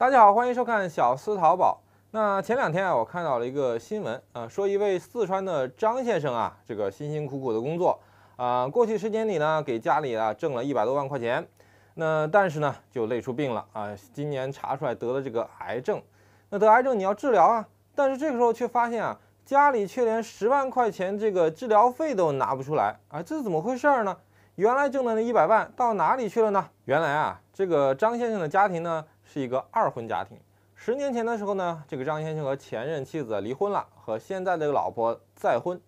大家好，欢迎收看小思淘宝。那前两天啊，我看到了一个新闻啊，说一位四川的张先生啊，这个辛辛苦苦的工作啊，过去时间里呢，给家里啊挣了一百多万块钱。那但是呢，就累出病了啊，今年查出来得了这个癌症。那得癌症你要治疗啊，但是这个时候却发现啊，家里却连十万块钱这个治疗费都拿不出来啊，这是怎么回事呢？原来挣的那一百万到哪里去了呢？原来啊，这个张先生的家庭呢。是一个二婚家庭。十年前的时候呢，这个张先生和前任妻子离婚了，和现在的老婆再婚，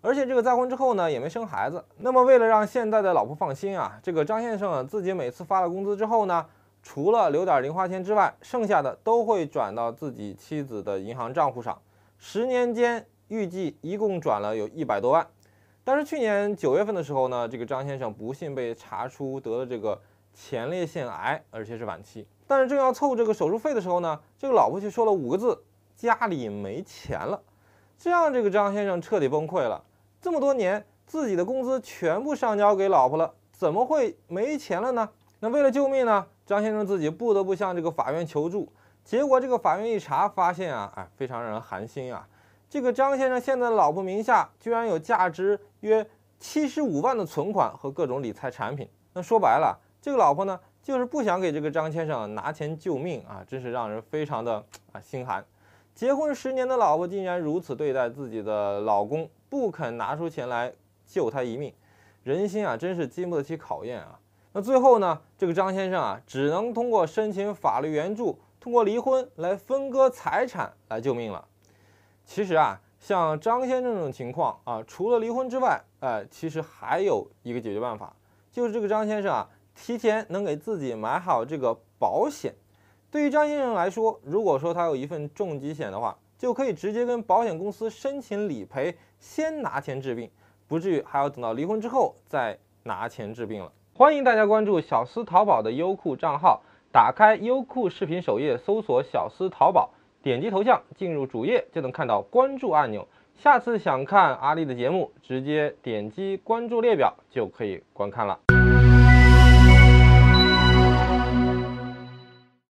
而且这个再婚之后呢，也没生孩子。那么为了让现在的老婆放心啊，这个张先生自己每次发了工资之后呢，除了留点零花钱之外，剩下的都会转到自己妻子的银行账户上。十年间预计一共转了有一百多万。但是去年九月份的时候呢，这个张先生不幸被查出得了这个。前列腺癌，而且是晚期。但是正要凑这个手术费的时候呢，这个老婆却说了五个字：“家里没钱了。”这样，这个张先生彻底崩溃了。这么多年，自己的工资全部上交给老婆了，怎么会没钱了呢？那为了救命呢，张先生自己不得不向这个法院求助。结果这个法院一查，发现啊，哎，非常让人寒心啊！这个张先生现在的老婆名下居然有价值约七十五万的存款和各种理财产品。那说白了，这个老婆呢，就是不想给这个张先生拿钱救命啊，真是让人非常的啊心寒。结婚十年的老婆竟然如此对待自己的老公，不肯拿出钱来救他一命，人心啊真是经不得起考验啊。那最后呢，这个张先生啊，只能通过申请法律援助，通过离婚来分割财产来救命了。其实啊，像张先生这种情况啊，除了离婚之外，哎，其实还有一个解决办法，就是这个张先生啊。提前能给自己买好这个保险，对于张先生来说，如果说他有一份重疾险的话，就可以直接跟保险公司申请理赔，先拿钱治病，不至于还要等到离婚之后再拿钱治病了。欢迎大家关注小司淘宝的优酷账号，打开优酷视频首页，搜索小司淘宝，点击头像进入主页，就能看到关注按钮。下次想看阿丽的节目，直接点击关注列表就可以观看了。